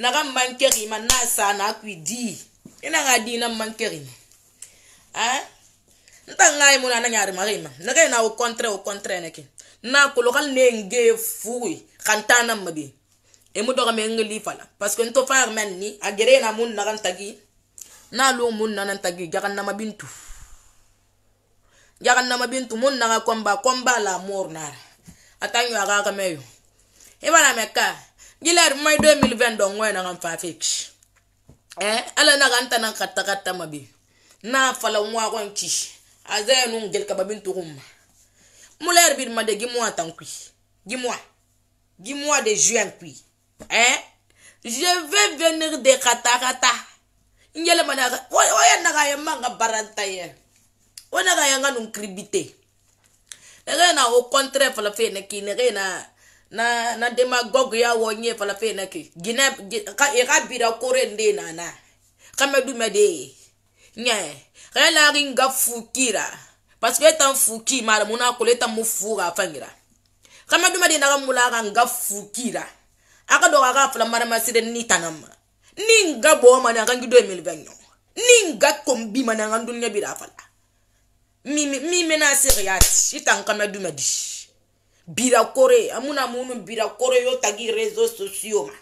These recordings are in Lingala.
naka mbankerima nasa nakwidi inanga e dina mbankerima eh? ntangaye mona ananyarimarima nakaye na au contraire au contraire neke nakolo kali nenge fuwi kantanamma bi emu doga me ngeli fala parce que nto fire man ni agere na mun na kantagi na lo mun na nantagi jakan na mabintu jakan na mabintu mun na kwamba kwamba la mor nara atanyo aga kameyo ebana meka gilari mai 2020 don ngoy na kan fa fix eh ala na kan tanan katta katta mabi na fala ngwa kon ci azay nun gel ka babin to kuma muler bir ma de gimwa tan kui gimwa gimwa de juin kui eh je vais venir de kata kata ngela mana oya na ga yemma ga baranta ye ona ga yanga nun kribite nege na au contraire fala fe ne ki nege na na na demagogue ya wo nye fala fe na ke gina ka e ga bira kore nde na na ka me du me de nye ga la ri nga fukira parce que tan fuki mara muna ko le tan mu fuga fangira ka me du me de na ga mula ga nga fukira aka do ga fala mara masire ni tanama ni nga bo ma na ga ngido emil banyo ni nga kombi ma na ga dunya bira fala mi mi mi na siriyati itan ka me du me di bira kore amuna munu bira kore yo tagi réseau sociaux ma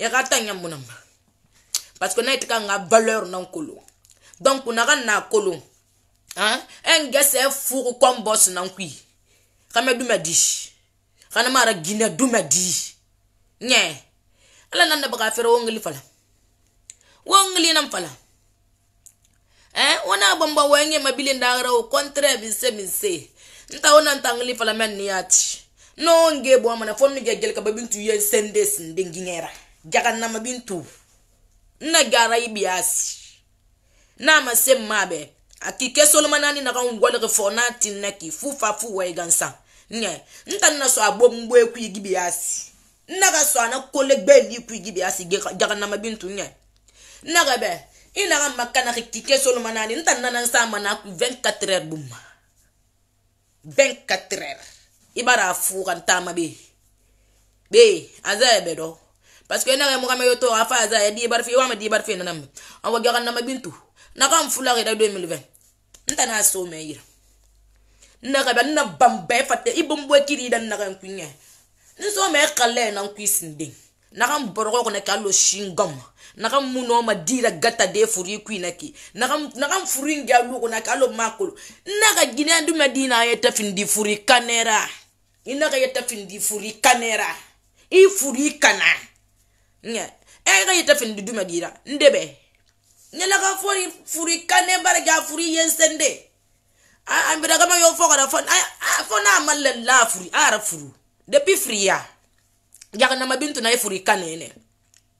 ya ka tanya muna ma parce que na itika nga valeur na nkolo donc na ka na kolo hein en gese furu kon boss na nkwi kame duma di kana mara gina duma di nye ala nan da baka fere wongli fala wongli nan fala eh wana bamba wenge mabilinda ngara au contraire bin se bin se nta o na ntang le fala man ni ati no nge bo mana fon ni gegel ka babintu ye sende sinde ngingera jaga na mabintu na gara ibiasi na ma se mabe akike solomanani na ka ngwale ke fona tinna ki fufa fuwa igansa e nye nta na so abo mgbo ekwu igibiasi nna ka so ana kole gbeli ikwu igibiasi jaga na mabintu nye nna ka be ina ka makana ke kike solomanani nta na na nsa mana ku 24 heures buma 24 heures i b'a dɔn a fu ka taama bɛ yen bɛ yen aza yɛrɛ bɛ dɔn parce que n'a ka mɔgɔ min y'o to a fa aza yɛrɛ di i b'a fɔ i b'a mɛn di i b'a fɔ i nana mɛn an ko gaka nama bintu n'a ka n fula ka yɛrɛ don mili fɛ n ta n'a so mɛ yira n na ka bɛ n na ban bɛɛ fa tɛ i bɛ n bɔ kiri i da n na ka n kun ɲɛ n so mɛ e kalɛ na n kun sin den n'a ka n bɔrɔkɔ kɔnɔ k'a lo sin gan ma naga muno madira gata de furi kuina ki naga naga furi ngalu ko nakalo makolo naga gine andu madina yeta findi furi kanera inaga yeta findi furi kanera i furi kana nya ega yeta findi du madira ndebe nelaga furi furi kane barga furi yensende an bida gama yo fo kada fo fo na malle la furi ara furu depuis friya yaga na mabintu na furi kanene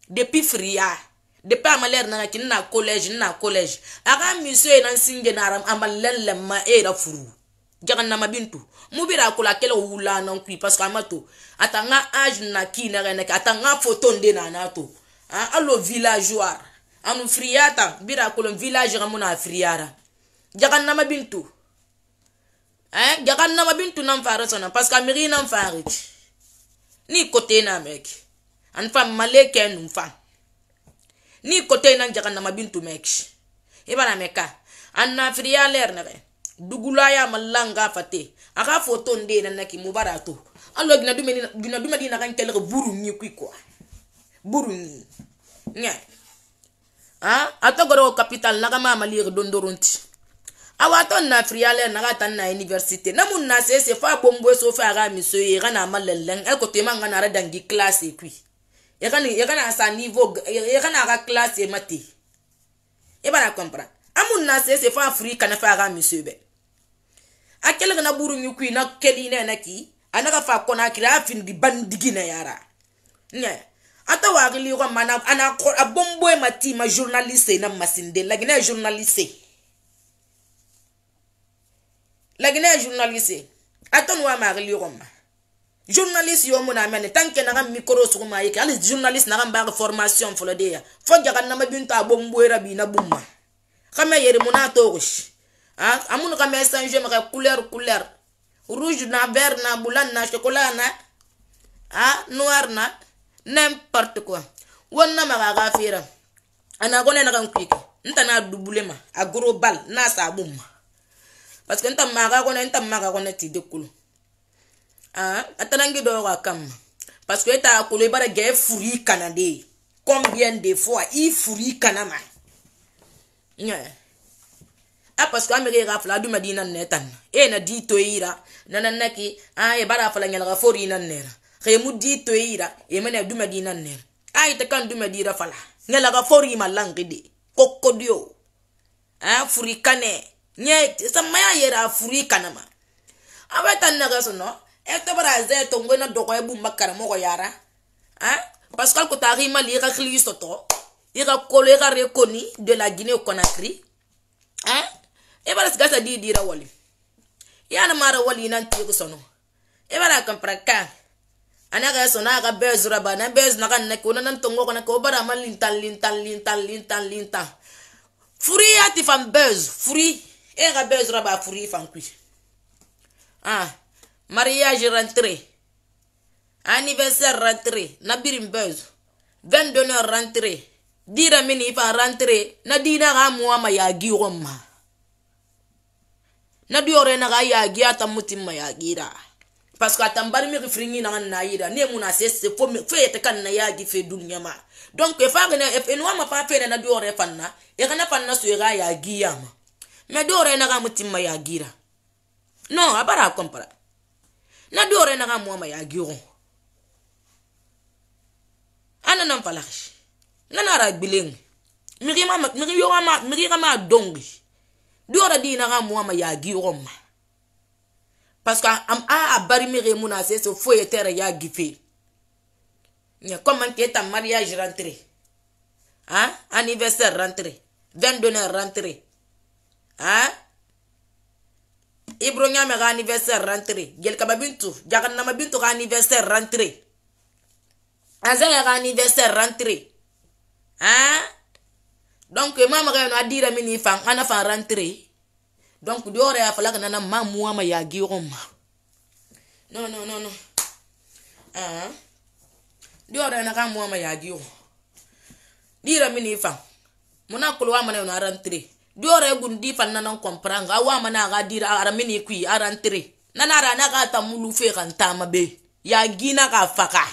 depuis friya depuis amalɛri nanga ki nna collège nna collège a ka miso ye na nsinge na amalɛri lɛmma e yɛrɛ furu jaganama bintu mu bira a kola kɛlɛ wula nan kui parce que a ma to a ta n ka age na ki naga nake a ta n ka photo n de na n'a to ah, alo villageoir anu firiya ta bira a kolon village ka mun eh, na a firiyara jaganama bintu eh jaganama bintu nan fara sɔnna parce que a miri nan fari ni kote na mɛki an fa male kɛ nun fa ni kote na jaga na mabintu meksh ibana e meka anna friya ler na dugula ya malanga fate aka foto nde na naki mubarato allo gina dumeni gina dumeni na kan kele buru ni kui kwa buru ni nya ha atogoro capital na kama malir dondoronti awa ton na friya ler na tan na university na mun na sese fa bombo so fa ga miso ye kana malelen e ko te manga na radangi class e kui e kana sa niveau e kana a ka classe ma ten e b'a la comprendre an mun na se se fo a firi kana fɛ a ka monsieur bɛ a kɛlen kana buru min kun na kɛli na na ki a na ka fa kɔnɔ a kiri a fini di ba ni digi na yara ɲɛ a ta wa hakili yɔrɔ ma na a na kɔrɔ a bɔn bɔ e ma ti ma journaliste na masinde laginɛ ye journaliste laginɛ ye journaliste a tɔ ni wa ma hakili yɔrɔ ma. journaliste yo mu na mɛn tan kɛ naga mikoro sugu ma ye kɛ hali journaliste naga ba formation fɔlɔ de ya fo jaga nama bin ta bɔ mboyera bi na bumma kame yeri mu na togo shi ah amunu kame sanje ma couleur couleur rouge na vert na bulan na chocolat na ah noir na n'importe quoi wonna ma ga gafira ana gone na kan kwike nta na dubule ma a global na sa bumma parce que nta ma ga gone nta ma ga gone ti de kulu atalange dɔ yɔrɔ a kama parce que e t'a kolo i b'a dɔn gɛɛ furu i kana de ye combien de fois i furu i kana ma a parce que an bɛ kɛ k'a fila aduma di i na nɛ tan e na di to i ra nana na ki ah, a e b'a dɔn a fala ɲɛlaka fo de i na nɛ ra xemu di to i ra e mɛ na duma di i na nɛ ra a yi tɛ kan duma di i ra fala ɲɛlaka fo de i ma lanke de kɔkɔ di o a furu i kanɛ ɲɛ samaya yɛrɛ a furu i kana ma a bɛ taa nɛgɛ sɔnɔ. ete bara ze to ngwe na dogo e bumba karamo go yara hein pascal ko ta rima li ga khili soto i ga kolo i ga re koni de la guinée conakry hein e bara sigasa di dira wali yana mara wali nan tigo sono e bara kampra ka anaga sono aga bezura ba na bez na kan ne ko nan tongo ko na ko bara man lintan lintan lintan lintan lintan furi ati fan bez furi e ga bezura ba furi fan kui ah mariage rentré, anniversaire rentré, na vendonneur 22 rentré, dira mini fa rentré, na dina muama ya giroma. Na diore na ga ya mutima ya gira. Parce que atambari mi rifringi na na ira, ne sesse faut ya gi fe Donc e fa e na e ma fa na diore fanna, e kana fanna ya giya ma. Me diore na ga mutima ya gira. Non, abara kompara. na do re na ga mo ma ya giro ana na mfala shi na na ra gbileng mi ri ma mi ri yo ma mi ri ma dongi do ra di na ga mo ma ya giro ma parce que am a abari mi re muna se so fo yetere ya gife nya comment ke ta mariage rentré hein ah, anniversaire rentré 22 rentré hein ah? ibro nyame ga anniversaire rentré gel ka bintu jagan nama bintu ga anniversaire rentré azan ga anniversaire rentré hein donc mama ga no adira mini fan ana fan rentré donc diore ya na na mamu ma ya giroma non non non non di diore na ga muwa ma ya giro dira mini fan muna kulwa mana no rentré diore gundi fan nanan comprendre awa mana ga dira ara mini kui ara ntre nana ara na ga ta mulu fe kan tama be ya gina ka faka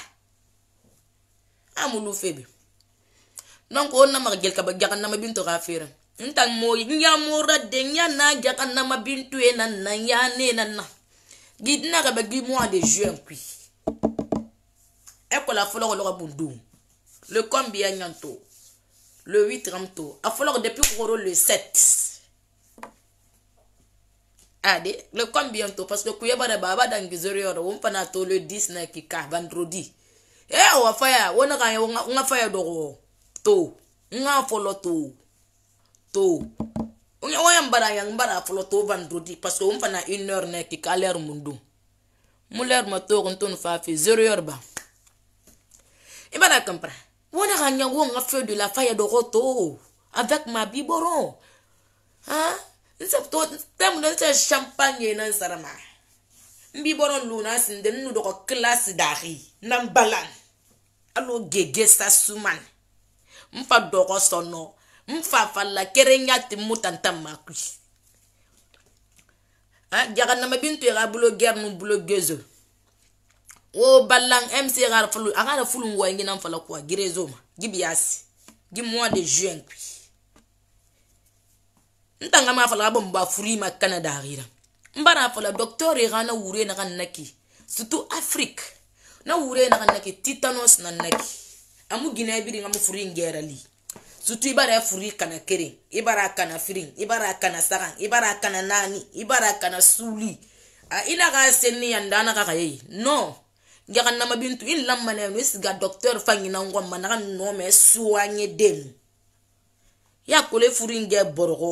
amulu fe be donc on na maga gelka ba jakan na mabinto ka fera ntan mo nya mura de nya na jakan na mabinto e nan nan ya ne nan na gidna ga ba gi mois de juin kui ekola folo ko lo bundu le combien nyanto le 8 ramto afoloko depuis koro le 7 ade ah, le combien to parce que kuyeba da baba da ngizori yoro wumpa na to le 10 na kika vendredi eh wa faya wona ka nga faya dogo to nga folo to to unya waya mbara yang mbara folo to vendredi parce que wumpa na 1 heure na kika l'heure mundu muler ma to kon ton fa fi 0 heure ba ibana comprendre wana ka ɲango ka feu de la fa ya dɔgɔ to avec ma biberon han n sɛ to tɛmu na n sɛ champagne na n sara ma n biberon luna sin de nu dɔgɔ classe dari na n balan alo gege sa suman n fa dɔgɔ sɔnɔ n fa fala kɛrɛ ɲa ti mu tantan ma kusi jaganama bi n to i ka bolo gɛrɛ nu bolo gezo o balang mc gara fulu agara fulu wa ngina mfala kwa girezo ma gibiasi gi mois de juin kwi ntanga ma fala bom ba furi ma canada gira mbara fala docteur e gana wure na kan naki surtout afrique na wure na kan naki titanos na naki amu gina biri ngamu furi ngera li sutu i bara furi kana kere i bara kana firin i bara kana sagan i bara kana naani i bara kana suuli a i na ka senni yanda ana ka ka ye no ngaka nama bintu i lamana yano isiga docteur fa ɲina ngwa manaka nɔmɛ suwanye denu ya kole furin gɛ bɔrɔgɔ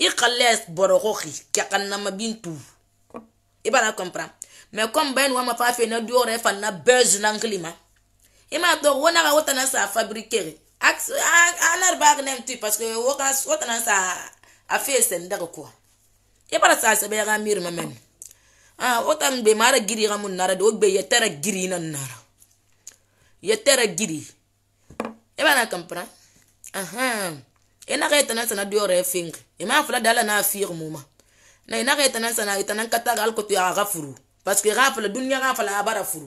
i kale bɔrɔgɔ kaka nama bintu i b'a comprend mais comme bɛn wa ma fa fɛ na du yɔrɔ fa na bɛɛ zina nkili ma i ma to wo na ka wo tana sa fabriquer ax anar bag nem tu parce que wo ka wo tana sa a fɛ sɛn daga quoi i b'a sa sɛbɛ ya ka miiri ma même a o tan gbe mara giri ga mun nara de o gbe yetara giri na nara yetara giri e bana kampra aha e na ga etana sana do re fing e ma fala dala na afir muma na e na ga etana sana etana kata ga alko to ya ga furu parce que ga fala dunya ga fala abara furu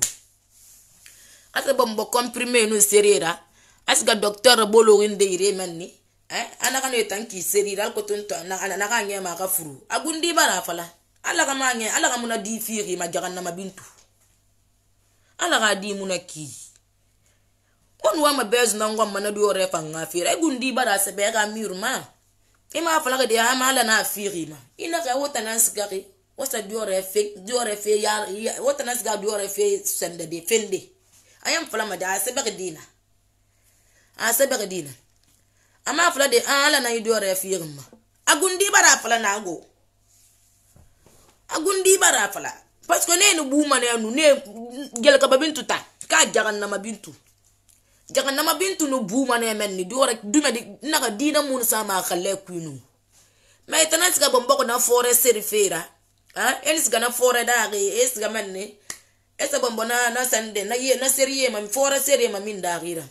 asa bombo comprimé no serira asiga docteur bologin de ire manni eh anaka no etan ki serira alko to na na ga nyema ga furu agundi bara fala ala ka mangye ala ka muna di firi ma jahannama bintu ala ka di muna ki on wa ma mabez na ngwa mana du ore fa nga firi ai gundi bara se be ka miru ma i e ma fala ka di ha ma ala na firi ma e na ka wota na sigari wasa du ore fe du ore fe ya wota na sigari du ore fe sende de fende ayam fala ma sɛbɛ ka di dina a se be dina amma fala de ala na du ore firi ma agundi bara fala na go agundi bara fala parce que ne ni bumana yanu ne gelka babintu ta ka jagannama bintu jagannama bintu ni bumana yamen ni dora dume di naga dina mun sama khalle kuinu mais tana siga bombo na fore serifera ha en siga na fore da ga es e ga manne esa bombo na na sande na ye na serie ma fore serie ma min da gira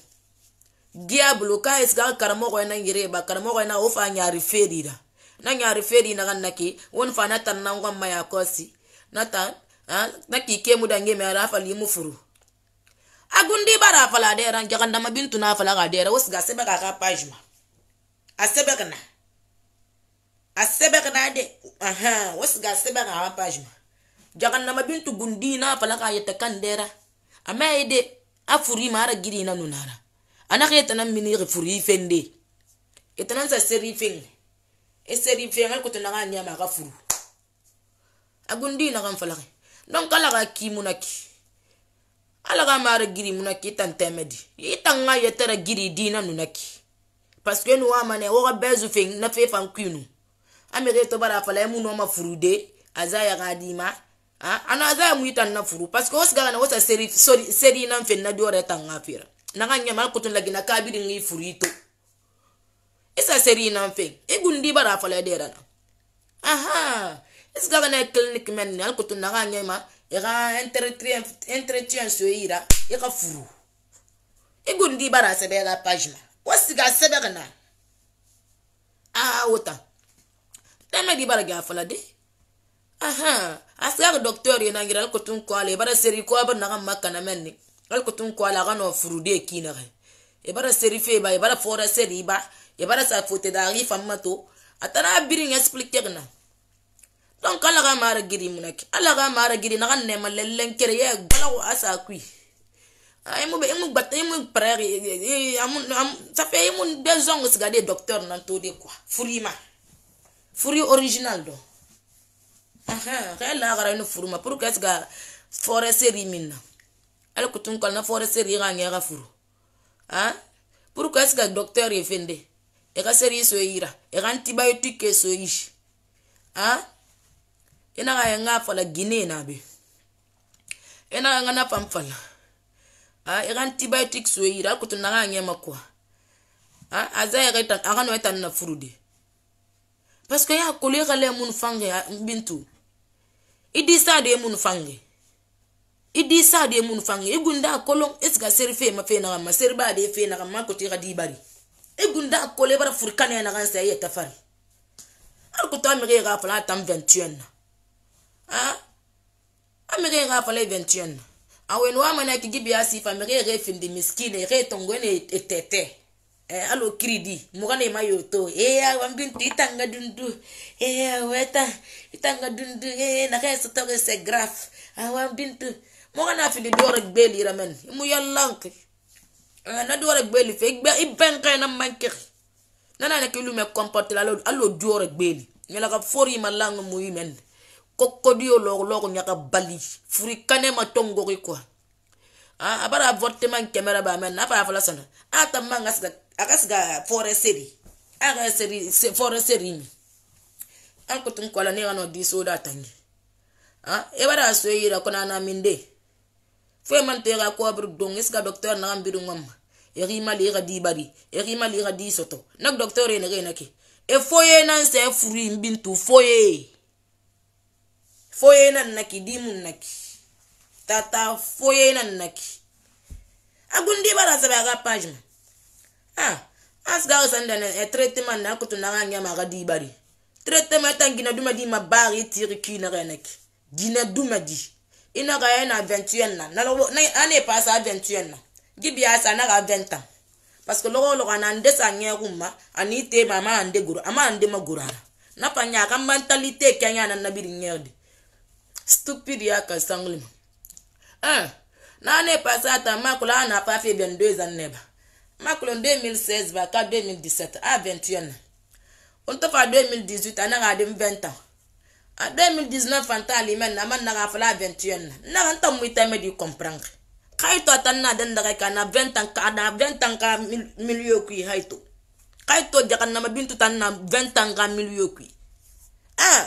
diablo ka es ga karamo ko na ngire ba karamo ko na ofa nyari ferira nange ariferi nagan nake won fa natan nangon maya kosi natan naki kemu dange me ara fali mu furu agundi bara fala dera jaganda ma bintu na fala ga dera wasga sebe ga ga pajma asebe kana asebe kana de aha wasga sebe ga ga pajma jaganda ma bintu gundi na fala ga yata kan dera amma ide afuri mara giri na nunara anaka yata nan mini furi fende yata nan sa seri fende eseri fenga kote nanga nyama aka furu agundi naka mfalaki donc ala ka ki munaki ala ka mara giri munaki ita nteme di ita nga yetara giri dina nunaki parce que nuwa mane woka bezu feng na fe fan kwinu amege to bara fala mu no ma furu de azaya ka dima ha ana azaya mu ita na furu parce que osga na wosa seri sori seri na mfen na diore tanga fira nanga nyama kote lagi na kabiri ngi furu ito isaseri na mfe igu e ndị bara afọla edera na aha isigaga na clinic e men e na alkutu na ganye ma iga entretien so ira iga furu igu ndị bara asebega pajma wasiga asebega na aha wuta dame di bara ga afọla de aha asigaga docteur na ngira alkutu nkwala ibara seri ko abar na ga makana men ni alkutu nkwala ga no furu de kinaga ebara serifeba ebara fora seriba ebara sa fote da ri famma to atana biri expliquer na donc ala ga mara giri munaki ala ga mara giri na ganne ah, ma lellen kere ye gbala ko asa kui ay mo be mo gbata mo prayer amun ça fait mo besoin se garder docteur nan to de quoi furima furi original do aha ka la gara no furuma pour que ce ga forestier min na ala kutun kal na forestier ga ngera furu a pourquoi est ce que docteur ye fende e ka seri so yira e ka antibiotique ke so yi a e na ga nga fala guinée na be e na ga na pam fala a e ka antibiotique so yira ko to na ga nyema kwa a aza e ka a ka no eta na furude parce que ya kolera le mun fange bintu idisa de mun fange idi sa de mun fangi igunda kolon isga seri fe ma fe na ma seri ba de fe na ma ko ti gadi bari igunda kole bara furkane na gan sai ta fari ar ko ta mi ga fala tam 21 ha ami ga fala 21 e awen wa mana ki gibi asifa mi ga e findi miskine ga e tongone etete eh, alo kiridi mugana ima yoto eya wambintu itanga dundu eya weta itanga dundu e nakaya sotoge se graf awambintu ah, moga na findi dore gbeli ira men mu yallanki eh, na dore gbeli fe igbe ibenke na manke nana ne kilu me comporte lalo allo dore gbeli ne la ka fori ma lang mu yimen kokkodi yo logo logo nyaka bali furi kane ma tongori quoi ah, a abara avortement kemera ba men na para fala sana ata manga sika akasika foreseri aga seri foreseri mi an kutun kwala ne ano diso da tangi a ah, ebara so yira kona na minde fo man tera ko abru dong iska docteur na ambiru ngam eri mali ga di bari eri mali ga di soto nak docteur ene ga nake e foye nan se furi mbintu foye foye nan naki di mun naki tata foye nan naki agundi bara sabe ga page ma ah as ga sanda na e treatment na kutu na ngam ma ga di bari treatment tangina duma di ma bari tiri ki na ga nake gina duma di inaga ye na 21 na ane pasa 21 na gibi asa anaga 20 ta paske logo logo ana nde sa nye kuma ani te ma ma ande guru ama ande ma guru ara na panya ka mentalite kenya na nabiri nye de stupid ya ka sanglim eh na ane pasa ta ma kula ana pa fe ben 2 zan neba ma kula 2016 ba ka 2017 a 21 on ta fa 2018 anaga de 20 ans en 2019 an ta limen na man naga fala 21 na naga nta mu itame di comprendre kayto atan na den daga kana 20 an ka da 20 an ka milieu kui hayto kayto jakan na mabintu tan na 20 an ka milieu kui ah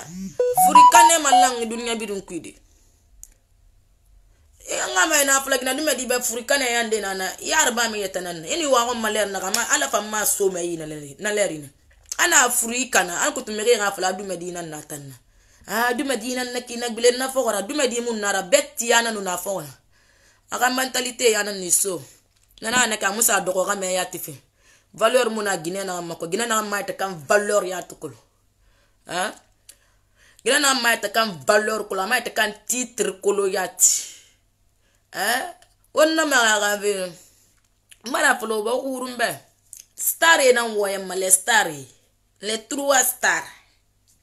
furikane malang dunia bidun kui de e, nga ma na flag na dume di be furikane yande nana yar ba mi yetanan ini wa gon maler na kama ala fa ma so me yi na leri na leri ana furikana an kutumege nga fala dume di nan na tan na Ah, adumedina nakina gbile nafɔ wara dumedi mu nara bɛɛ ti ana nu nafɔ wara a ka mentalite ana ni so nana ana ka musa dɔgɔ ka mɛ ya ti fɛ valeur mu na ginɛ na ma kɔ ginɛ na ma ta kan valeur ya ti kolo ah ginɛ na ma ta kan valeur kolo ma ta kan titre kolo ya ti eh ah? wonna ma ka ka fe mara fɔlɔ ba kurun bɛɛ star ye na wɔyɛ ma lɛ star ye lɛ trois star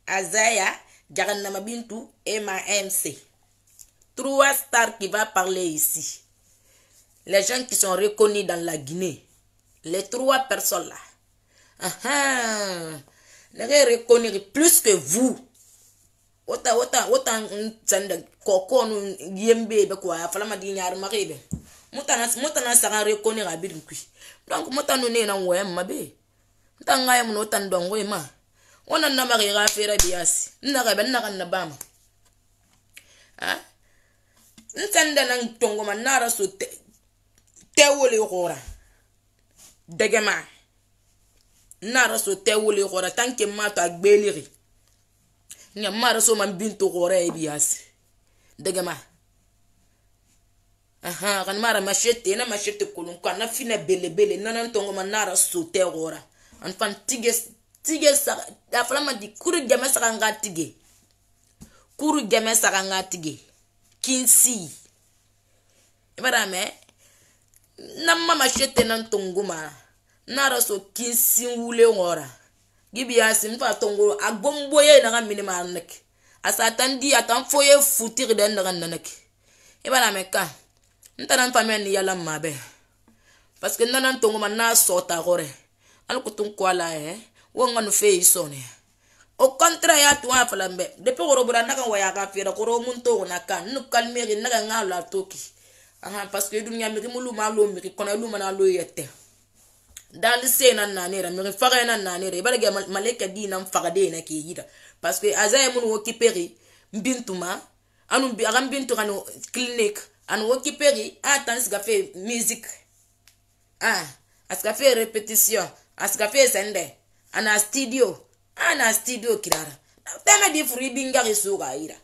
azaya Bintou et ma MC. Trois stars qui va parler ici. Les gens qui sont reconnus dans la Guinée. Les trois personnes là. Ah ah. Les reconnus plus que vous. Autant, autant, autant, autant, autant, autant, autant, autant, autant, ma autant, autant, autant, mutana mutana autant, autant, autant, autant, donc autant, na autant, mabe autant, ona nna ga ga fera biasi nna ga ba nna ga nna bama ha ntanda nan tongo man nara so te tewole gora degema nara so tewole gora tanke ma to agbeliri nya mara so man binto gora e biasi degema aha kan mara mashete na mashete kulun kana fina bele bele nanan tongo man nara so te gora an fan tiges tige saga a fana man di kuru jɛmɛ saga n ka tige kuru jɛmɛ saga n ka tige kinsi i e b'a dɔn mɛ na mama se tɛnɛ n tongo ma n'a yɛrɛ so kinsi wule ŋɔra gibi ya sin fa tongo a gbombo ye na ka minima nek a sa tan di a tan fo ye futigi dɛ naga nanek i e b'a dɔn mɛ kan n tana n faamuya ni yala ma bɛɛ parce que n nana n tongo ma n'a sɔ ta kɔrɛ hali ko tun kɔ a la yɛ eh? wo ŋa nu fee yi sɔɔne o kɔntira y'a tun a fala mɛ depi woro bora naga waya ka fiyɛra koro mun to ŋa kan nu kalimeri naga ŋa la to ki aha parce que dunuya miri mulu ma lo miri kɔnɔ lu mana lo yɛ tɛ dali se na nane ra miri faga na nane ra ibara gɛ maleka di na faga de na ke yira parce que aza ye mun wo kiperi mbintuma anu bi aga mbintu kanu clinique anu wo kiperi a tan siga fe musique ah a siga fe repetition a siga fe sende ana studio ana studio kirara teme di furu ibi ngari suga ira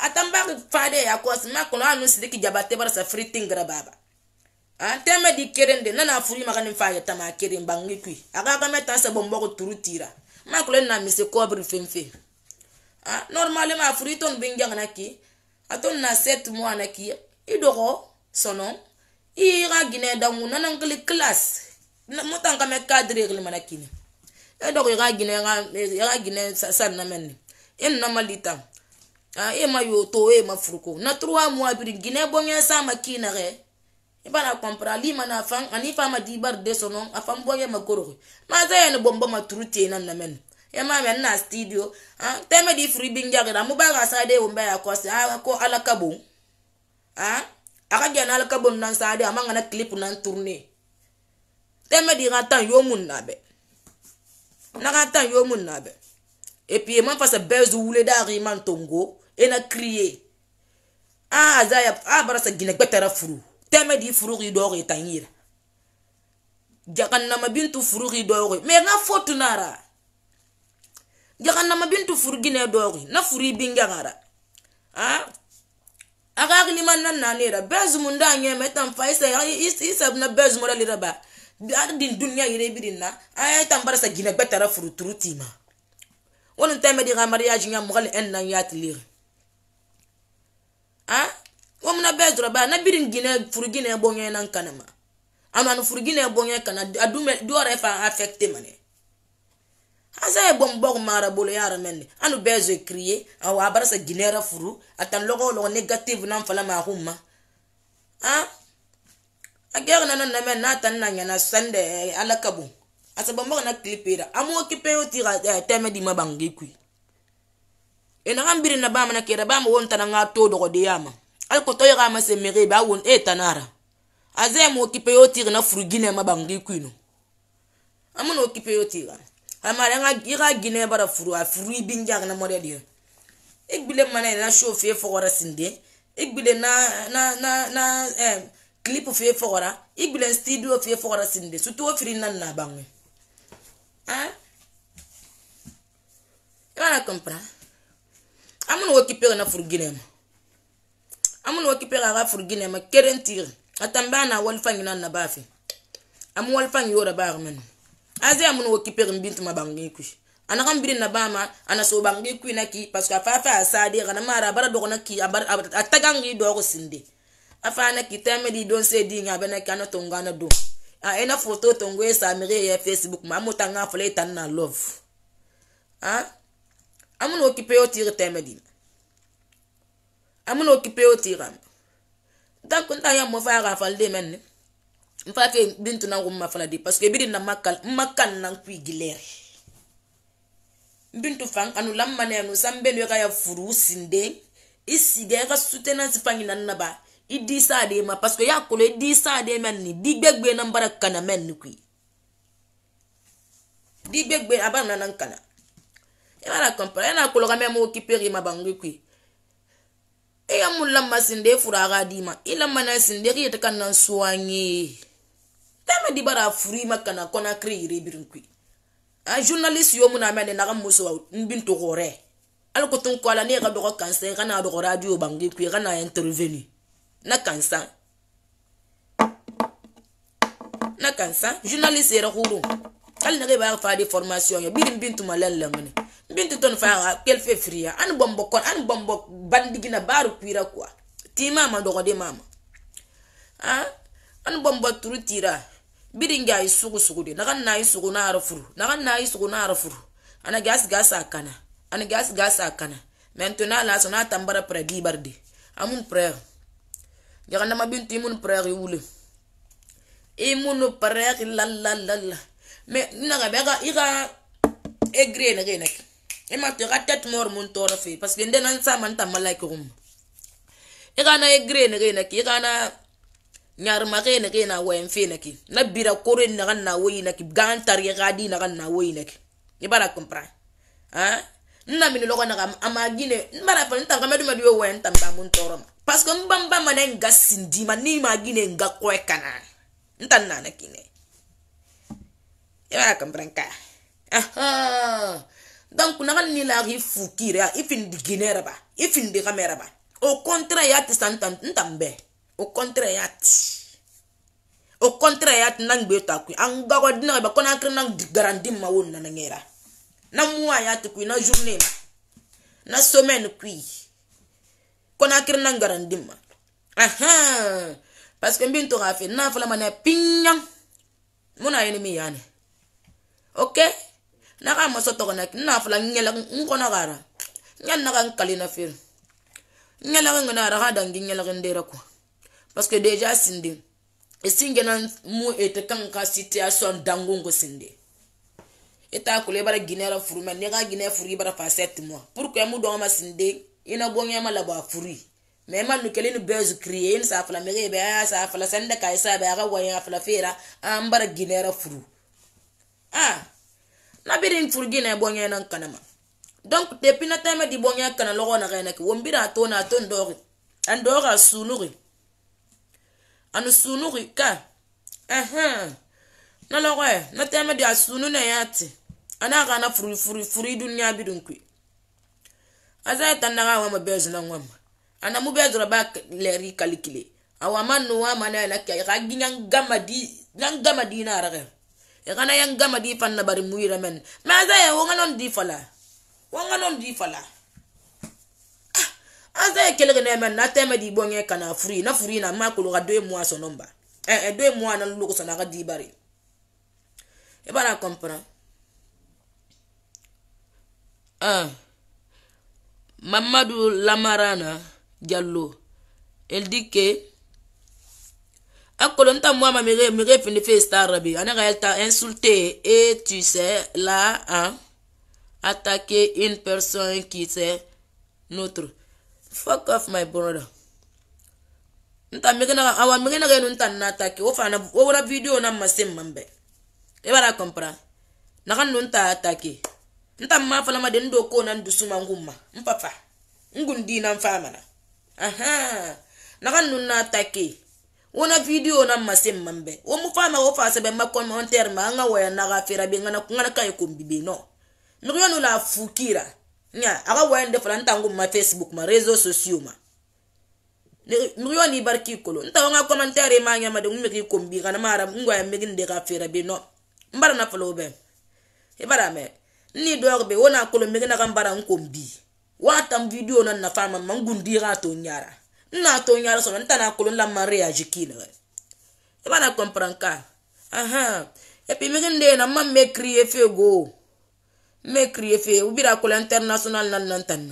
atambaki fade ya kosi makono anu sidiki jabate barasa fritingira baba teme di keren de nana furu imagani fa yetama keren bangi kui agagame tanse bomboko turu tira makolo na mise kobiri fenfen normalement a furu i tonu bi ngangana ki a tonu na sept mois na ki i dogo sono i ka gine dangu nanankili classe mutan kame cadre egili mana kini e dɔgɔ i ka ginɛ i ka ginɛ sari na mɛn ni ah, e nana ma lita a e ma y'o to e ma furuko na turuwa mu a biri ginɛ bɔngɛ sa ma k'i na kɛ i b'a kɔnpara ali ma na fan ani fa ma di bari de sɔnɔ a fan bɔngɛ ma korogo ma se yɛn ni bɔnbɔn ma turu ten na na mɛn ni e ma mɛn na studio a tɛmɛ di firi bin jagira mu b'a ka sa de o bɛɛ y'a kɔ se a ko ala ka bon a a ka jɛn ala ka bon na sa de a man kana clip na tourner tɛmɛ di ka tan y'o mun labɛn nakata yo mun nabe et puis man face bez wule dari man tongo ena crier ah azaya ah barasa gina gbetara furu teme di furu ri do ri tanyira jakannama bintu furu ri do ri me nga fotu nara jakannama bintu furu gine do ri na furu binga ngara ah aga agni man nan nanira bez mun da nyeme tan fa isa isa na bez mo dalira ba har din duniya yire birin na ay tan barsa gina betara furuturu tima wonin tay medi gamar ya jinya mugal en nan ya tilir a wo muna bedro ba na birin gina furugine bonye nan kanama aman furugine bonye kana adume duore fa affecté mane aza ye bɔn bɔg maara bolo yaara mɛn ni anu bɛɛ zo kiriye awo a barisa ginɛra furu a tan lɔgɔ lɔgɔ negative nan fala maa ko ma ah agere na na me na tan na nyana sande ala kabu asa bombo na klipira amo kipe o tira eh, teme di mabangi kui ena gambiri na bama na kera bama won tan nga to dogo de yama al ko toy gama se mere ba won e tanara aze mo kipe o tira na frugine mabangi kui no amo no kipe o tira amara nga ira gine bara furu a furu ibinjak na mode dia igbile mana na shofi e fogora sinde igbile na na na na eh clip fie fogora igbile studio fie fogora sinde sutu ofiri nna nna agbanwe ibana compra amuna wokipega na furginema amuna wokipega aga furginema kerentire atamba na walfangi na na bafe amu walfangi yora barmen aze amuna wokipega mbintu mabangi kushi anaga mbiri na bama ana so bangi kuina ki parce que afafa asadi kana mara bara dogona ki atagangi dogo sinde afana kiteme di don se di nga bene kana tongana do a ah, ena foto tongo e samire ya facebook ma muta nga fole e tan na love a ah, amun okipe o tire teme di amun okipe o tire dan kun ta ya mo fa ra falde men mfa ke bintu na ngum ma fala di parce que bidi na makal makal na ku igilere bintu fang anu lamma ne anu sambe ne ka ya furu sinde isigera soutenance fangi nan na ba idi sa de ma parce que ya kolo idi sa de men ni di gbegbe na mbara kana men ni kui di gbegbe abana na nkana e mara compare e na kolo ka men mo kiperi ma bangi e kui e ya mun lamma sinde e fura ga di ma e lamma na sinde ki ta kana suwangi tama di bara furi ma kana kona kri ire birin kui a journalist yo mun amene na ga muso nbin to gore alko tun kwala ne ga dogo kansen kana dogo radio bangi kui kana intervenu na kansan na kansan journaliste yɛrɛ huru hali nage b'a fa de formation ye biri bin tuma lɛn lɛmini bin tutɔn fa kɛli fɛ firiya ani bɔnbɔ kɔn ani bɔnbɔ bandigina baari kuira kuwa tiima ma dɔgɔden ma ma ah ani bɔnbɔ turu tira biri nge a yi sugu sugu de naga na a yi sugu na ara furu naga na a yi sugu na ara furu ana gas gas a kana ana gas gas a kana mɛ n to n'a la sɔn n'a tambara pɛrɛ diibar de amun pɛrɛ يغنى ما بنت يمون براغ يولي يمون براغ لا لا لا لا مي نغا بيغا يغا اغري نغي نك إما تغا تت مور من طرفي بس لندن أنسى من تملاك هم يغانا اغري نغي نك يغانا ñarma xene xena wayen fenaki na bira koren naxan na woyinaki gantarye xadi naxan na woyinaki i bara comprend a nnamini loxo naxa ama gine n bara fa n tanxamedumaduyo wayen tamba mun toroma paske nbamba mana nga sindima nima gine nga kwekana ntannana kine yabara kambranka aha donc nagal ni la ri fukira ifin diginera ba ifin digamera ba au contraire yati santan ntambe au contraire yati au contraire yati nangbe takwi angago dina ba kona kre nang garanti ma wonna nangera na muwa yati kwi na journée na semaine kwi konakiri na ngara ndi ma aha parce que n bi n to k'a fɛ n'a fɔla ma na pinya mun na ye ni min yan ne ok n'a ka masa tɔgɔ na n'a fɔla n ɲɛla n kɔnɔ k'a ra n ɲa na ka n kali na feere n ɲɛla ka ŋana a ra k'a dan k'i ɲɛla ka n dera kuwa parce que déjà sindi i si ŋɛna mu ete kan ka situation dangon ko sindi i t'a kolo i bara ginɛ ra furu ma n'i ka ginɛ furu i bara fa sept mois pourquoi mu dɔn ma sindi ina bonya mala ba furi me ma nu kelin bezu kriye in sa fala mege be ya ah, sa fala sanda kai sa be ga waya fala fera an ah, bar ginera furu ah na birin furu gine bonya nan kanama donc depuis na teme di bonya kana logo na gane ki wombi na to na to ndori an dora sunuri an sunuri ka aha na logo e, na teme di asunu na yati ana gana furi furi furi dunya bidun kui aza eta ndaga awa ma bezo na ngwama ana mu bezo ba leri kalikile awa ma no wa mana la kya ga gi nyang gama di nyang gama di na raga ya kana yang gama di fanna bari mu yira men ma aza ya wonga non di fala wonga non di fala ah, aza ya kele ne men na tema di bonye kana furi na furi na ma ko ga do mu aso nomba eh eh do mu ana lu ko sana ga di bari e bana comprendre ah Mamadou Lamarana Diallo. Elle dit que akolonta moi ma mire mire fini fait star rabi Anna elle t'a insulté et tu sais là hein attaquer une personne qui c'est notre fuck off my brother nta mire na awa mire e na ga nta na attaquer na video na masem mambe e la comprendre naka nta attaquer nta mma afala ma dị ndụ okoo na ndụ suma ngwu mma mfafa ngwu ndị na mfa amara aha naka nnu na atake wona video na mmase mmambe wo mufama wo fase be makon monter ma nga waya na gafira be ngana ngana kay ko mbibe no nuko yono la fukira nya aga waya nde fala ntangu ma facebook ma rezo sociaux ma nuko yono ibarki kolo nta nga commentaire ma nya ma de ngume ki kombi kana mara ngwa ya megin de gafira be no mbara na falo be ibara e me nni dɔɔr be wona kolomege na kan bara n kom bi watam video na nafa ma man gundira to nyara nna to nyara so ntana kolon la man reage kila e bana comprendre ka aha et puis mege nde na man me crier fe go me crier fe u bira kolon international nan nan tan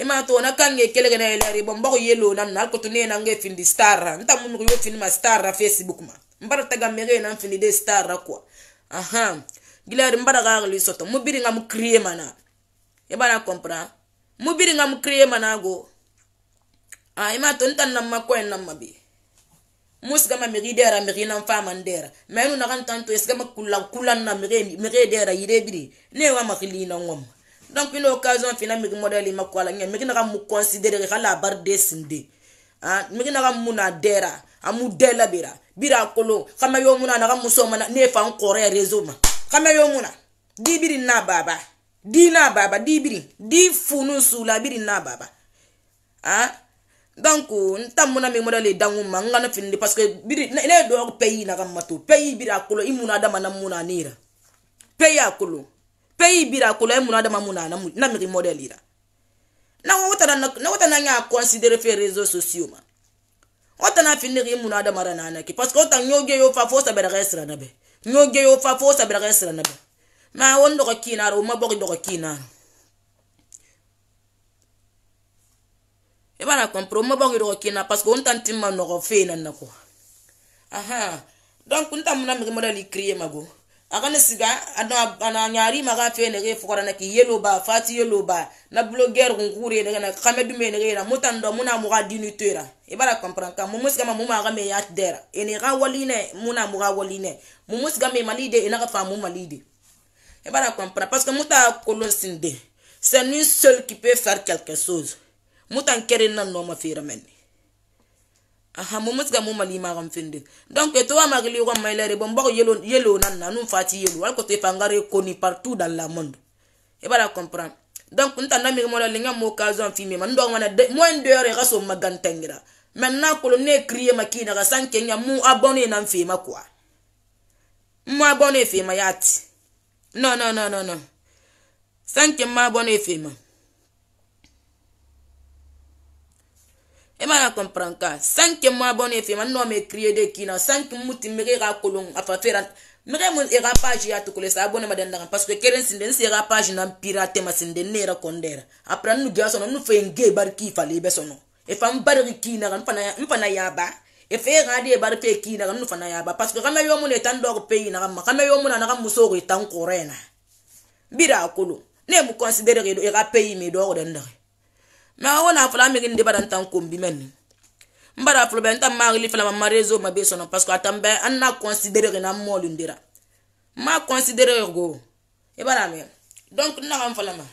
e ma to na kan ye kelege na ele ri bombo yelo nan na ko to ne na nge findi star nta mun ko yo findi ma star facebook ma mbara taga mege na findi de star quoi aha gilari mbada ga li soto mu biri nga mu kriye mana e bana kompra mu biri nga mu kriye mana go a ima to ntan na mako en nan mabi mus gama miri dera miri nan fama ndera menu na kan tanto es gama kulan kulan na miri miri dera yire biri ne wa makili na ngom donc une occasion fina miri modèle ma kwala nya miri na kan mu considérer kala bar desinde a miri na kan mu na dera amu dela bira bira kolo kama yo mu na na kan musoma ne fa an kore réseau ma kamere omuna dibiri na baba di na baba dibiri di funu sula biri na baba ah donc nta muna mi mɔdɔ le dangu ma n kana fini de parce que biri ne ye dɔgɔ peyi na ka mato peyi biri a kolo i muna adama na muna ne yira peyi a kolo peyi biri a kolo i muna adama muna na miri mɔdɛli yira na wotana na wotana nya considérer fait réseaux sociaux ma wotana fini de i muna adama ra na na ki parce que wotan yoge yo fa fo sabɛrɛ ka sira na bɛɛ ñoo geyo fa fo sabira ka sira nabi ma won dogo kinaaro ma bogi dogo kinaaro i e b'a na comprendre ma bogi dogo kina parce que on tan tin ma nɔgɔ fe nan na quoi aha donc n ta muna migi modèle créer mago akane siga ana ana nyaari maga fe ne ge fukara na ki yelo ba fati yelo ba na blogueur kun kure ne na kame dume ne ge na mutan do muna muga dinu tera e bara comprendre ka mumus kama muma ga me yat dera e ne ga waline muna muga waline mumus ga me malide e na ga famu malide e bara comprendre parce que muta kolon sinde c'est lui seul qui peut faire quelque chose mutan kere nan no ma fira men aha mo mo tiga mo mali ma kam fende donc to wa magli ko ma ilere bon bako yelo yelo nan na num fati yelo wal ko te fangare ko ni partout dans la monde e bala comprendre donc nta na mi mo la linga mo ka zo fi mi man do ngana de mo en de yore raso magantangira maintenant ko ne crier ma kina ga sanke nya mu abonné nan fi ma quoi mu abonné fi ma yati non non non non non sanke ma abonné fi ma e mana comprendre ka sans que moi bonne effet man no me crier de kina sans que muti me ga kolon afa fera me ga mon era page ya to kolesa bonne madan daga parce que keren sin den sera page na pirate ma sin den era kondera après nous gaso nous fait ngé bar ki fa le besono e fam bar ki na kan fana fana ya ba e fe ga de bar pe ki na kan fana ya ba parce que kama yo mon etan dog pe na kama kama yo mon na kan muso ko etan korena bira kolo ne mu considérer e ga pays me dog den daga na wana afọla amịghị ndị bada nta nkombi meni mbada afọla bịa nta mmaghịli fela ma mara ezi omabe sono pasko ata mbe anna konsiderere na mmọọlụ ndera ma konsiderere go ịbara e mị donk nna ha mfọla ma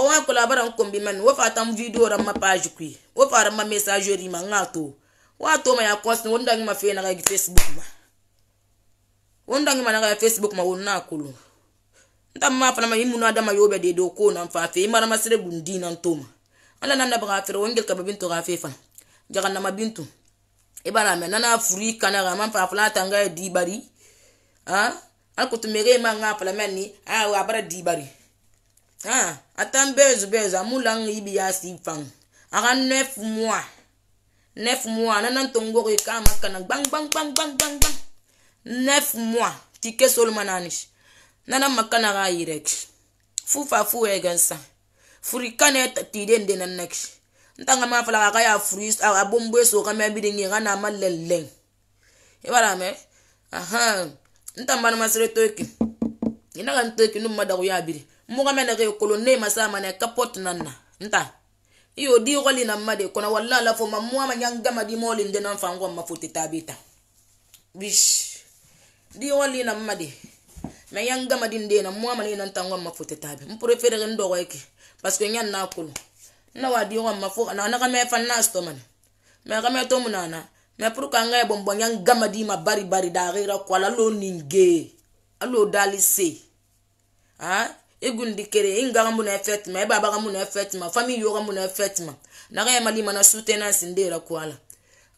owa kola bara nkombi meni wofa ata m vidiyo ra mma pajikwi wofa ara mma mesaji ori ma nwa ato wa ato ma ya konsi wonda gị ma fee na gị fesbuk ma wonda gị ma na gị fesbuk ma wonna akulu nta mma afọla ma imu na adama ya obe dedo ko na mfa afe ịmara masịrị bụ ndị na ntoma ala nana baga fere wongel ka babinto ga fefa jaganna mabintu ibara e me nana furi kana ga man fa fala tanga e di bari ha al kutu mere ma nga fala men ni a wa bara di bari ha atan bezu bezu amulang e ibi ya sifang aga neuf mois neuf mois nana tongo ko ka makana bang bang bang bang bang bang neuf mois tike sol mananish nana makana ga irek fufa fu egansa furi kane tiden de nan nak ntanga ma fala ka ya furi a bombo so ka me bi dingi kana ma lellen e wala me aha ntamba na masere toki ina kan toki num ma e da ya biri mu ka me na ke kolo ne masa ma na kapot nan na nta iyo e di goli na ma de kono walla la fo ma mu ma nyanga ma di molin de nan fa ngwa ma futi tabita bish di goli na ma de me yanga ma din de na mu ma ni nan tangwa ma futi tabi mu prefere ndo wa yake paseke n y'a n'a kolo n na waa di ɲɔgɔn ma fo ka na e na ka mɛ fana n'a sɔrɔ ma mɛ a ka mɛ to mun na na mɛ pour que an ka ye bɔn bɔn yan gama di ma bari bari da yira ko ala lo nin ge alo dali se ah igun e di kere in ga mun na effect ma e ba ba mun na effect ma famille yo ga mun na effect ma na ga e mali mana soutenance ndera ko ala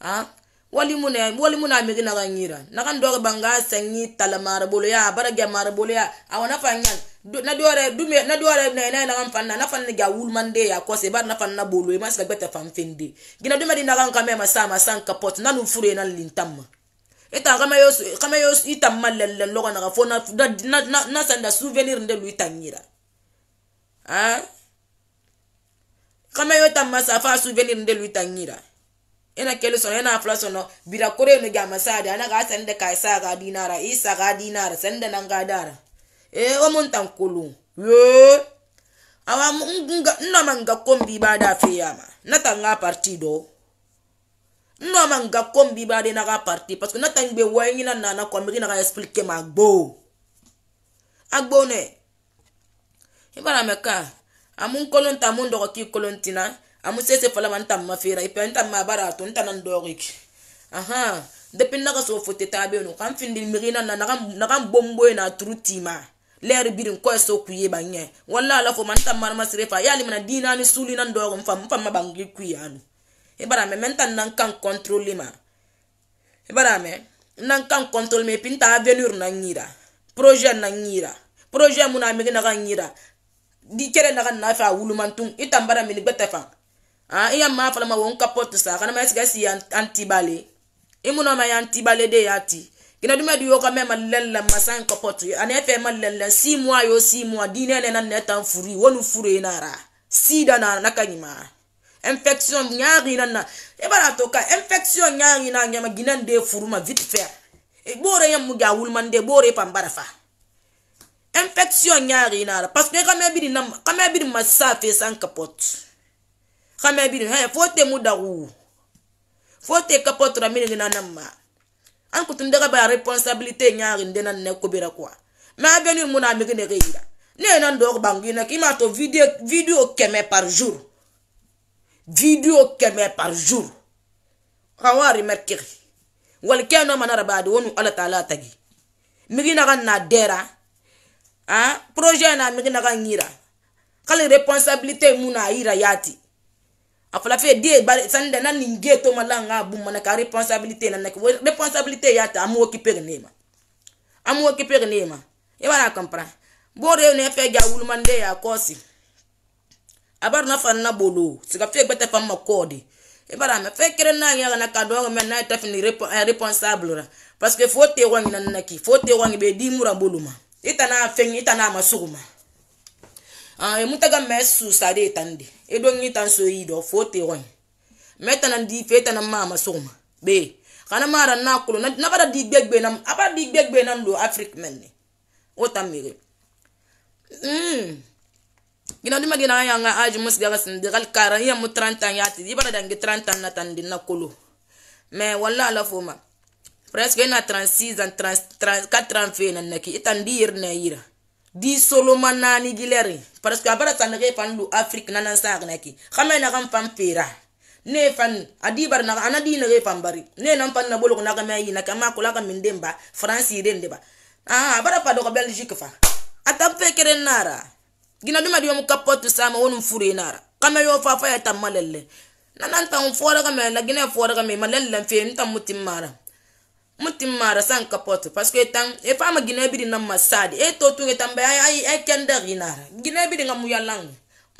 ah wali mun wali mun na megi na ga nyira na kan do ga banga sanyi tala marbolo ya bara ga marbolo ya awana fanyan na dɔ wɛrɛ dun bɛ na dɔ wɛrɛ na n'a ye nagan fan na n'a fana ni ga wulumanden y'a kɔsɛ i b'a na fana na bolo i ma se ka gbɛtɛ fan fɛn de gina dun bɛ di nagan kan mɛ ma sa ma san ka pɔt na nu furu ye na lin tam ma e ta kama yo kama yo i tam ma lɛlɛ lɔgɔ na ka fɔ na na na na san da souvenir de lu i ta ɲira ah kama yo tam ma sa fa souvenir de lu i ta ɲira ena kele sono ena fula sono bira kore no gama sa de ana ka sende ka sa ka dinara isa ka dinara sende nanga dara e omuntankulu ye awa nnoma nga kombi ibade afeyama nata nga parti do nnoma nga kombi ibade naka parti parce que nata ngbe wanyina nana kwamiri naka explique ma agbo agbo ne ibana e meka amu nkolo nta mu ndogo ki kolo ntina amu sese falama nta ma fera ipe e nta ma bara to nta na ndogo iki aha depuis naka so fote tabe no kan findi mirina na naka mbombo na turu tima lɛri birin kɔɛ so kuye ba nyɛ wala ala fo man ta marama sire fa yali mana dina ni suli nan dɔgɔ nfa nfa ma bangi kuye anu e bara mɛ mɛ n nan kan contrôler ma e bara mɛ nan kan contrôler ma et puis n ta avenir na nyira projet na nyira projet mun na mege na ka nyira di kere na ka na fa wulumantun i tan bara mini gbɛtɛ fa ah i ya ma fala ma wo n ka pot sa kana ma ɛsike ɛsi antibale i mun na ma ye antibale de y'a ti Gina dume du yoka mema lella masan kopoto ane fe ma si mois yo si mois dine ne nan netan furi wonu fure nara sida na nakanyima infection nyari nana. Eba bana toka, infection nyari na nyama ginan de furu vite faire e bore yam mu gawul man de bore pambarafa. fa infection nyari nara parce que kama bidi nam kama bidi masafe san kapote Kame bidi he fote mudaru fote kapote ramine nana ma an kutu ndege ba responsabilité nyaari ndena ne kobera kwa ma beni mu na mege ne reira ne na ndok bangi na ki ma to video video keme par jour video keme par jour kawari merkiri wal keno manara badi wonu ala taala tagi migi na na dera a ah, projet na migi na ngira kali responsabilité mu na ira yati afala fe die sanda na ningie to malanga abumana ka responsabilité na nake responsabilité yata amu occupé nema amu occupé nema e bana comprend bore ne fe ga wulumande ya kosi abar na fan na bolo siga fe gbete fam makodi e bara me fe kere na nya na ka do me na e ta fini eh, responsable ra parce que faut te wangi na naki faut te wangi be di mura boluma itana e fengi itana e masuguma Ah, emutaga mesu sade tande edongi tan so yido fote ron metana ndi fetana mama soma be kana mara na kulo na bara di gbegbe nam aba di gbegbe nam do afrique men o tamire mm gina dima gina yanga aji musga ga sin digal kara ya mu 30 an yati di bara dangi 30 an na tande na kulo me walla ala foma presque na 36 an 34 an fe nan naki itan e dir na yira di soloma naani gilɛri paraseke a bara tani ke fan lu afiriki nana saag na ke xame na kan fan peera ne fan a di bari na ana di na ke fan bari ne nan fan na boloko na ka mɛ yi na ka ma kola ka min den ba faransi den de ba ah a bara fa dɔgɔ belgique fa a ta pe kere naara gina duma di yomu kapotu sama wonu furu naara kame yo fa fa ya tamma lelle nanan tan fora ka mɛ la gina fora ka mɛ ma lelle fe ntan mutim mara muti mara san kapote parce que tan e fama gine bidi na masadi e to tunge tambe ay ay ay kende ginara gine bidi nga muyalang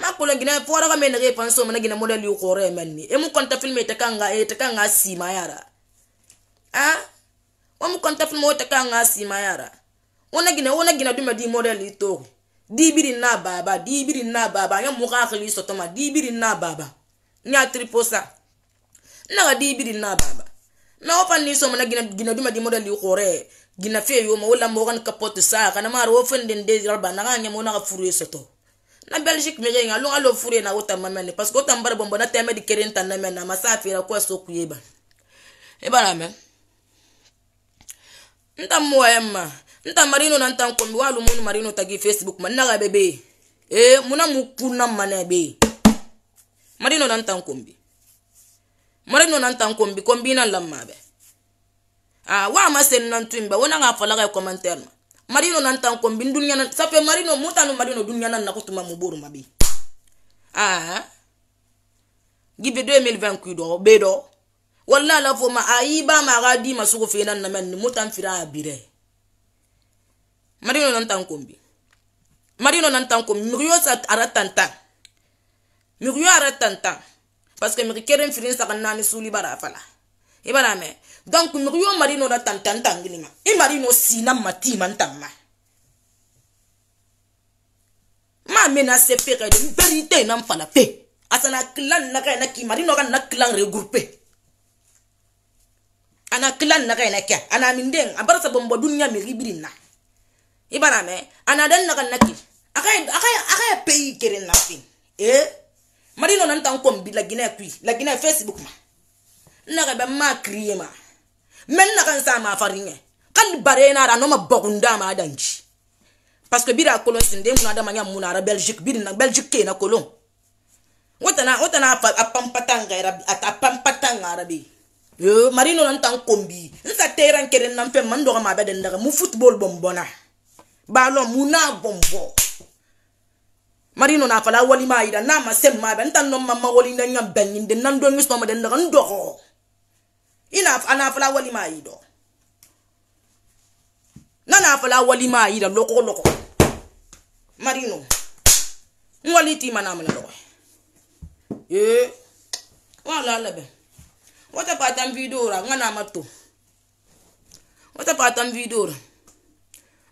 makolo gine fora ga men re panso mena gine model yu kore menni e mu konta film e takanga e takanga sima yara a wa mu konta film o takanga sima yara ona gine ona gine duma di model ito di bidi na baba di bidi na baba ya mu ga khili sotoma di bidi na baba nya triposa na ga di bidi na baba na ofan li somana gina gina duma di moda li khore gina fe yo ma wala mogan kapote sa kana mara ofen den de raba na ganya mona ka furu e soto na belgique me yenga lo alo furu e na wota mamene parce que wota mbara bombo na teme di kerenta na mena masafi ra kwa so kuyeba e bara e men nta mwa emma nta marino na nta nkomi walu munu marino tagi facebook ma naga bebe e muna mukuna mane be marino na nta nkombi mara no nan tan kombi kombi nan lamma be a ah, wa ma sen nan tumba wona nga fala ga commentaire ma marino nan tan kombi dunya nan sape marino mutanu marino dunya nan nakutuma muburu mabi a ah, gibe 2020 kuido bedo walla la fo ma ayi ba ma ga di ma sugo fenan na men mutan fira bire marino nan tan kombi marino nan tan kombi mi yo sa ara tantan mi yo ara tantan paske miri keren firin saga nani suli bara fala ibara me donc miri yo mari no da tan tan tan gilima i mari no sina mati man tan ma ma mena se fere de verité nan fala pe asana clan na kai na ki mari no kan na clan regrouper ana clan na kai na kya ana minden abara sa bombo dunya miri birin na ibara me ana dan na kan na ki akai akai akai pe keren na fin eh mari nɔ na n ta n kɔn bi laginɛ kui laginɛ facebook ma n naga bɛ maa kiriye ma mɛ n naga n sa maa fari ɲɛ e? kan bare na ara nɔma bagunda ma danji parce que bira kolon sin den mun adama ɲa mun ara belgique biri na belgique ke na kolon wotana wotana a pampatanga era a pampatanga ara bi yo mari nɔ na n ta n kɔn bi n sa tera n kere n na n fɛn ma n dɔgɔ ma bɛ de n daga mu football bɔn bɔnna ballon mu n'a bɔn bɔn marino na fala wali ma ida na ma sem ma ben tan no ma wali na nyam ben inde nan do ngisno ma den daga ndoko ina ana fala wali ma ido na na fala wali ma ida loko loko marino wali ti mana mana loko eh wala lebe wata patan video ra ngana mato wata patan video ra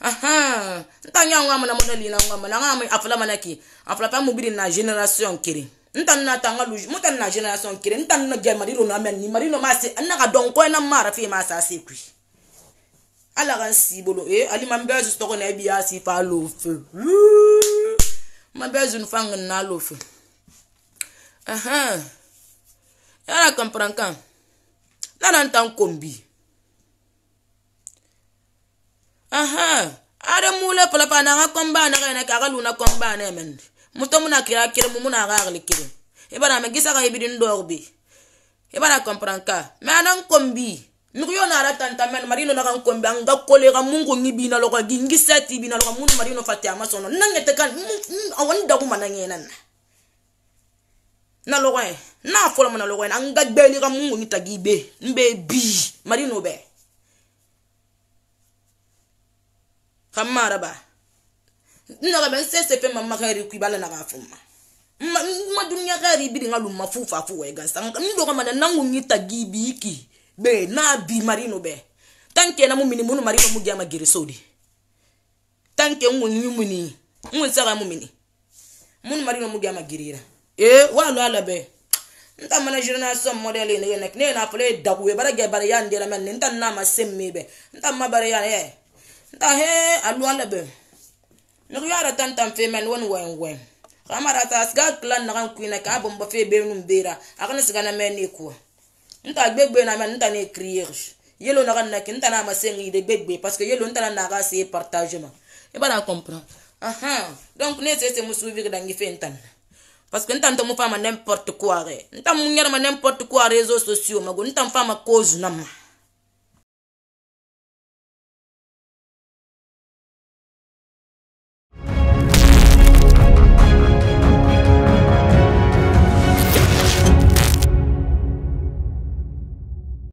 ahan nta nya ngwa mana mona lina ngwa mana ngwa mana afala mana ki afala pa mu bidin na generation kiri nta na ta ngwa luj muta na generation kiri nta na ga mari ro na men ni mari no ma se na ga don ko na mara fi ma sa se kui ala ga si bolo e eh, ali man be su stoko na bi ya si fa lo fe ma be zu fang na lo fe ahan yara kan prankan na ran tan kombi aha ada mula pala pa na kom ba na na ka galu na kom ba na men muto muna kira kire mu muna ga gali kire e bana me gisa ga ibidin do bi e bana comprendre ka me anan kom bi nuku yo na ara tanta men marino na kan kom bi anga kole ga mungu ngi bi na lo ga gingi seti bi na lo ga mun marino fati ama sono nange te kan awon da ku manange nan na lo ga e. na fola mo na lo ga e anga gbeli ga mungu ngi tagi be mbe bi marino be ka mma araba nna ka bɛn sese fɛn ma maka yɛrɛ k'i b'a la na k'a fɔ ma ma dunuya ka yɛrɛ biri n ka lu ma fu fa fu wɛ gansan n dɔgɔ ma na n'an ko ɲi ta gi bi ki bɛ n'a bi mari no bɛ tan kɛ na mu mini munu mari ka mu jama gereso di tan kɛ n ko ɲi muni n ko saka mu mini munu mari ka mu jama gerira ee eh, wa lo ala bɛ n ta mana génération modèle ne ne ne na fɔle dagu ye bara gɛ bara ya n dira mɛ n ta n'a ma se min bɛ n ta ma bara ya ne eh. ntahe alua lebe nig yɔara tantan fee mɛn wani wɛn wɛn xamara ta siga kila nagan kuina ka a bɔmbɔ fee bee num beera a kana siga na mɛn ne kuwa nta gbegbe na mɛn nta ne criere yelo nagan na ki nta na ma seŋ yide gbegbe parce que yelo nta na naga see partage ma i e bana comprendre ahan donc ne sese mu suivre dangi fee ntan na parce que ntan mu fama n'importe quoi re ntan mu ŋɛrɛ ma n'importe quoi réseaux sociaux ma go ntan fama cause na ma